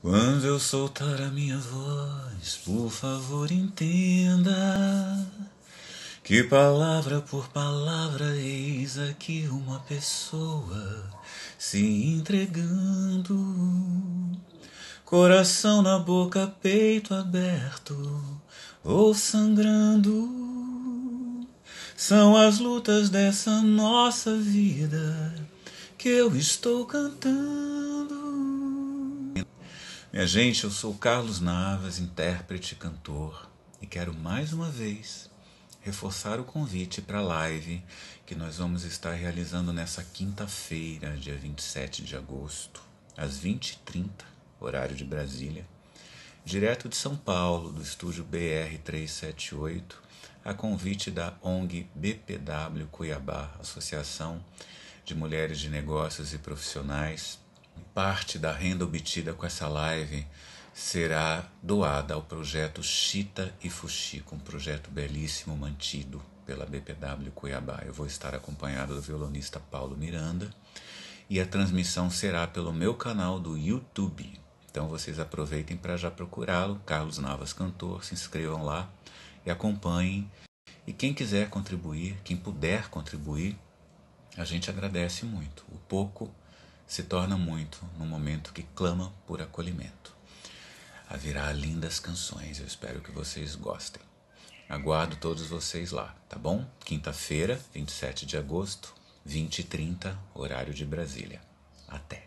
Quando eu soltar a minha voz, por favor entenda que palavra por palavra eis aqui uma pessoa se entregando. Coração na boca, peito aberto ou sangrando. São as lutas dessa nossa vida que eu estou cantando. Minha gente, eu sou Carlos Navas, intérprete e cantor, e quero mais uma vez reforçar o convite para a live que nós vamos estar realizando nessa quinta-feira, dia 27 de agosto, às 20h30, horário de Brasília, direto de São Paulo, do estúdio BR378, a convite da ONG BPW Cuiabá, Associação de Mulheres de Negócios e Profissionais parte da renda obtida com essa live será doada ao projeto Chita e Fuxico, um projeto belíssimo mantido pela BPW Cuiabá. Eu vou estar acompanhado do violonista Paulo Miranda e a transmissão será pelo meu canal do YouTube. Então vocês aproveitem para já procurá-lo, Carlos Navas Cantor, se inscrevam lá e acompanhem. E quem quiser contribuir, quem puder contribuir, a gente agradece muito. O pouco se torna muito no momento que clama por acolhimento. Haverá lindas canções, eu espero que vocês gostem. Aguardo todos vocês lá, tá bom? Quinta-feira, 27 de agosto, 20h30, horário de Brasília. Até!